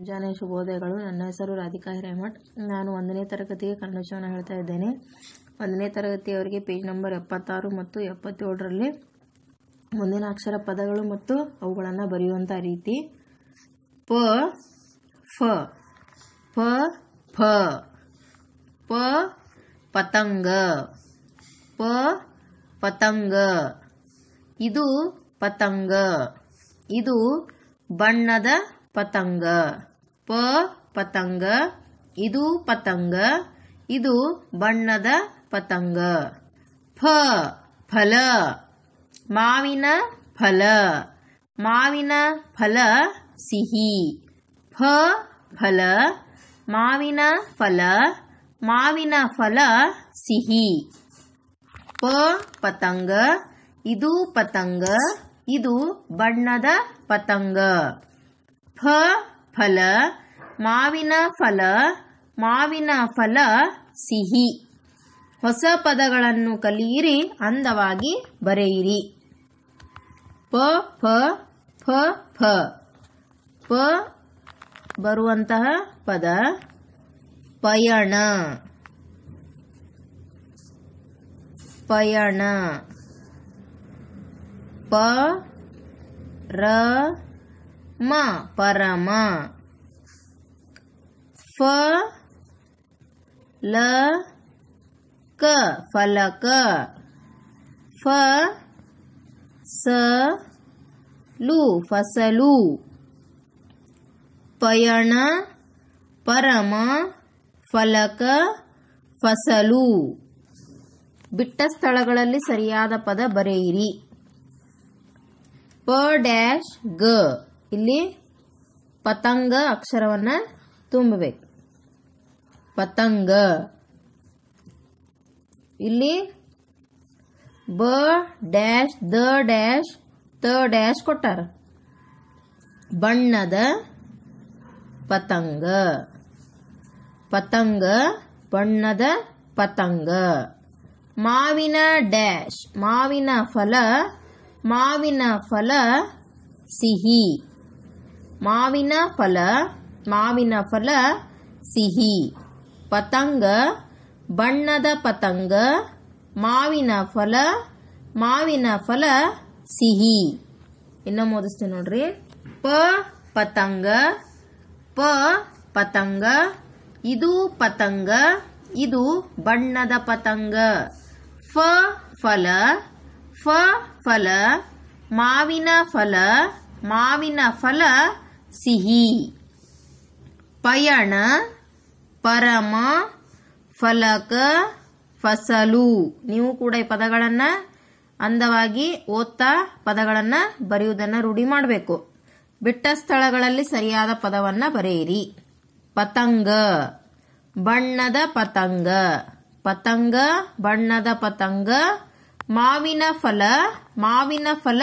ಮುಂಜಾನೆ ಶುಭೋದಯಗಳು ನನ್ನ ಹೆಸರು ರಾಧಿಕಾ ಹಿರೇಮಠ್ ನಾನು ಒಂದನೇ ತರಗತಿಗೆ ಕನ್ನಡ ಹೇಳ್ತಾ ಇದ್ದೇನೆ ಒಂದನೇ ತರಗತಿಯವರಿಗೆ ಪೇಜ್ ನಂಬರ್ ಎಪ್ಪತ್ತಾರು ಮತ್ತು ಎಪ್ಪತ್ತೇಳರಲ್ಲಿ ಮುಂದಿನ ಅಕ್ಷರ ಪದಗಳು ಮತ್ತು ಅವುಗಳನ್ನು ಬರೆಯುವಂಥ ರೀತಿ ಪ ಫ ಪ ಫ ಪ ಪತಂಗ ಪ ಪತಂಗ ಇದು ಪತಂಗ ಇದು ಬಣ್ಣದ ಪತಂಗ ಪ ಪತಂಗ ಇದು ಪತಂಗ ಇದು ಬಣ್ಣದ ಪತಂಗ ಫ ಫಲ ಮಾವಿನ ಫಲ ಮಾವಿನ ಫಲ ಸಿಹಿ ಫ ಫಲ ಮಾವಿನ ಫಲ ಮಾವಿನ ಫಲ ಸಿಹಿ ಪ ಪತಂಗ ಇದು ಪತಂಗ ಇದು ಬಣ್ಣದ ಪತಂಗ ಫ ಫಲ ಮಾವಿನ ಫಲ ಮಾವಿನ ಫಲ ಸಿಹಿ ಹೊಸ ಪದಗಳನ್ನು ಕಲಿಯಿರಿ ಅಂದವಾಗಿ ಬರೆಯಿರಿ ಪ ಫ ಫ ಫ ಪ ಬರುವಂತಹ ಪದ ಪಯಣ ಪಯಣ ಪ ರ ಮ ಪರಮ ಫ ಲ ಕ ಫಲಕ ಫ ಸ ಲು ಫಸಲು ಪಯಣ ಪರಮ ಫಲಕ ಫಸಲು ಬಿಟ್ಟ ಸ್ಥಳಗಳಲ್ಲಿ ಸರಿಯಾದ ಪದ ಬರೆಯಿರಿ ಪ ಡ್ಯಾಶ್ ಗ ಇಲ್ಲಿ ಪತಂಗ ಅಕ್ಷರವನ್ನ ತುಂಬಬೇಕು ಪತಂಗ ಇಲ್ಲಿ ಬ ಡ್ಯಾಶ್ ದ ಡ್ಯಾಶ್ ತ ಡ್ಯಾಶ್ ಕೊಟ್ಟಾರ ಬಣ್ಣದ ಪತಂಗ ಪತಂಗ ಬಣ್ಣದ ಪತಂಗ ಮಾವಿನ ಡ್ಯಾಶ್ ಮಾವಿನ ಫಲ ಮಾವಿನ ಫಲ ಸಿಹಿ ಮಾವಿನ ಫಲ ಮಾವಿನ ಫಲ ಸಿಹಿ ಪತಂಗ ಬಣ್ಣದ ಪತಂಗ ಮಾವಿನ ಫಲ ಮಾವಿನ ಫಲ ಸಿಹಿ ಇನ್ನೊಮ್ಮೆ ಓದಿಸ್ತೇನೆ ನೋಡ್ರಿ ಪ ಪತಂಗ ಪ ಪತಂಗ ಇದು ಪತಂಗ ಇದು ಬಣ್ಣದ ಪತಂಗ ಫ ಫಲ ಫ ಫಲ ಮಾವಿನ ಫಲ ಮಾವಿನ ಫಲ ಸಿಹಿ ಪಯಣ ಪರಮ ಫಲಕ ಫಸಲು ನೀವು ಕೂಡ ಈ ಪದಗಳನ್ನು ಅಂದವಾಗಿ ಓದ್ತಾ ಪದಗಳನ್ನು ಬರೆಯುವುದನ್ನು ರೂಢಿ ಮಾಡಬೇಕು ಬಿಟ್ಟ ಸ್ಥಳಗಳಲ್ಲಿ ಸರಿಯಾದ ಪದವನ್ನು ಬರೆಯಿರಿ ಪತಂಗ ಬಣ್ಣದ ಪತಂಗ ಪತಂಗ ಬಣ್ಣದ ಪತಂಗ ಮಾವಿನ ಫಲ ಮಾವಿನ ಫಲ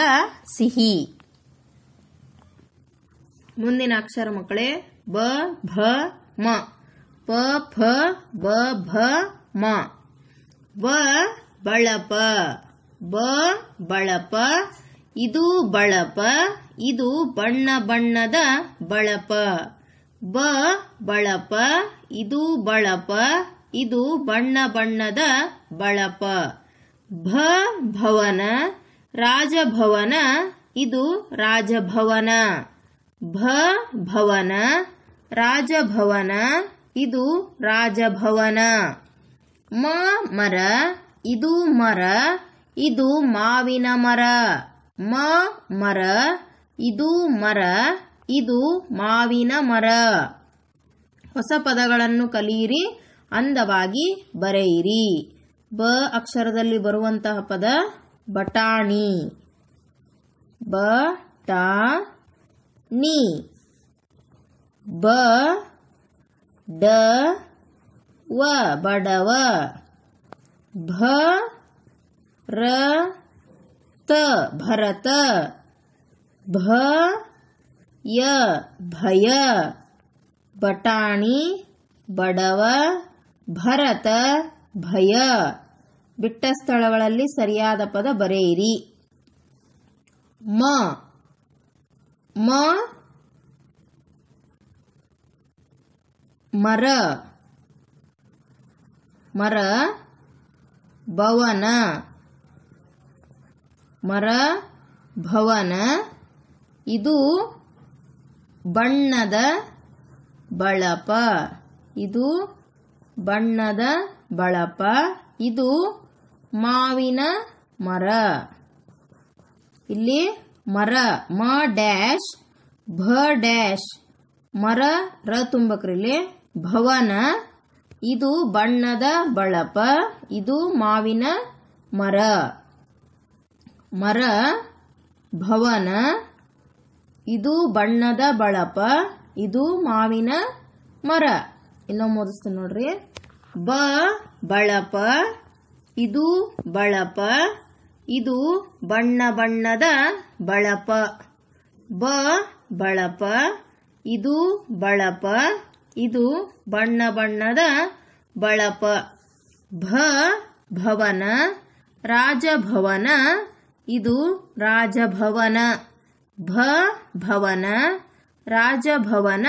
ಸಿಹಿ ಮುಂದಿನ ಅಕ್ಷರ ಮಕ್ಕಳೇ ಬ ಭ ಮ ಪ ಫ ಬ ಭ ಮ ವ ಬಳಪ ಬ ಬಳಪ ಇದು ಬಳಪ ಇದು ಬಣ್ಣ ಬಣ್ಣದ ಬಳಪ ಬ ಬಳಪ ಇದು ಬಳಪ ಇದು ಬಣ್ಣ ಬಣ್ಣದ ಬಳಪ ಭ ಭವನ ರಾಜಭವನ ಇದು ರಾಜಭವನ ಭ ಭವನ ರಾಜಭವನ ಇದು ರಾಜಭವನ ಮ ಮರ ಇದು ಮರ ಇದು ಮಾವಿನ ಮರ ಮ ಮರ ಇದು ಮರ ಇದು ಮಾವಿನ ಮರ ಹೊಸ ಪದಗಳನ್ನು ಕಲಿಯಿರಿ ಅಂದವಾಗಿ ಬರೆಯಿರಿ ಬ ಅಕ್ಷರದಲ್ಲಿ ಬರುವಂತಹ ಪದ ಬಟಾಣಿ ಬ ಟ ನಿ ಬ ಡ ವ ಬಡವ ಭ ರ ತ ಭರತ ಭ ಯ ಭಯ ಬಟಾಣಿ ಬಡವ ಭರತ ಭಯ ಬಿಟ್ಟ ಸ್ಥಳಗಳಲ್ಲಿ ಸರಿಯಾದ ಪದ ಬರೆಯಿರಿ ಮ ಮ ಮರ ಮರ ಭವನ ಮರ ಭವನ ಇದು ಬಣ್ಣದ ಬಳಪ ಇದು ಬಣ್ಣದ ಬಳಪ ಇದು ಮಾವಿನ ಮರ ಇಲ್ಲಿ ಮರ ಮ ಡ್ಯಾಶ್ ಭ ಡ್ಯಾಶ್ ಮರ ರ ತುಂಬಕ್ರಿಲಿ ಭವನ ಇದು ಬಣ್ಣದ ಬಳಪ ಇದು ಮಾವಿನ ಮರ ಮರ ಭವನ ಇದು ಬಣ್ಣದ ಬಳಪ ಇದು ಮಾವಿನ ಮರ ಇನ್ನೊಮ್ಮೆ ಮೋದಿಸ್ತೀನಿ ನೋಡ್ರಿ ಬ ಬಳಪ ಇದು ಬಳಪ ಇದು ಬಣ್ಣ ಬಣ್ಣದ ಬಳಪ ಬ ಬಳಪ ಇದು ಬಳಪ ಇದು ಬಣ್ಣ ಬಣ್ಣದ ಬಳಪ ಭ ಭವನ ರಾಜಭವನ ಇದು ರಾಜಭವನ ಭ ಭವನ ರಾಜಭವನ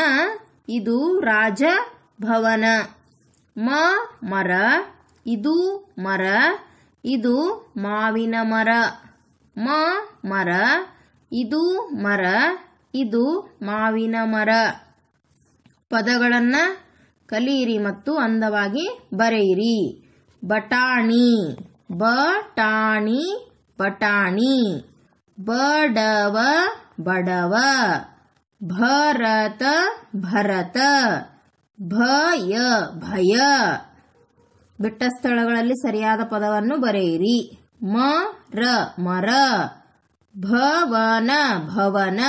ಇದು ರಾಜಭವನ ಮ ಮರ ಇದು ಮರ ಇದು ಮಾವಿನ ಮರ ಮ ಮರ ಇದು ಮರ ಇದು ಮಾವಿನ ಮರ ಪದಗಳನ್ನು ಕಲಿಯಿರಿ ಮತ್ತು ಅಂದವಾಗಿ ಬರೆಯಿರಿ ಬಟಾಣಿ ಬಟಾಣಿ ಬಟಾಣಿ ಬಡವ ಬಡವ ಭರತ ಭರತ ಭಯ ಭಯ ಬಿಟ್ಟ ಸ್ಥಳಗಳಲ್ಲಿ ಸರಿಯಾದ ಪದವನ್ನು ಬರೆಯಿರಿ ಮ ರ ಮರ ಭವನ ಭವನ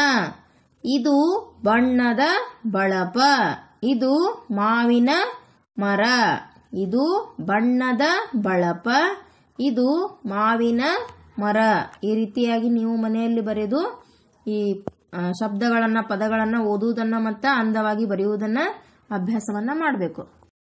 ಇದು ಬಣ್ಣದ ಬಳಪ ಇದು ಮಾವಿನ ಮರ ಇದು ಬಣ್ಣದ ಬಳಪ ಇದು ಮಾವಿನ ಮರ ಈ ರೀತಿಯಾಗಿ ನೀವು ಮನೆಯಲ್ಲಿ ಬರೆದು ಈ ಶಬ್ದಗಳನ್ನು ಪದಗಳನ್ನು ಓದುವುದನ್ನು ಮತ್ತು ಅಂದವಾಗಿ ಬರೆಯುವುದನ್ನು ಅಭ್ಯಾಸವನ್ನು ಮಾಡಬೇಕು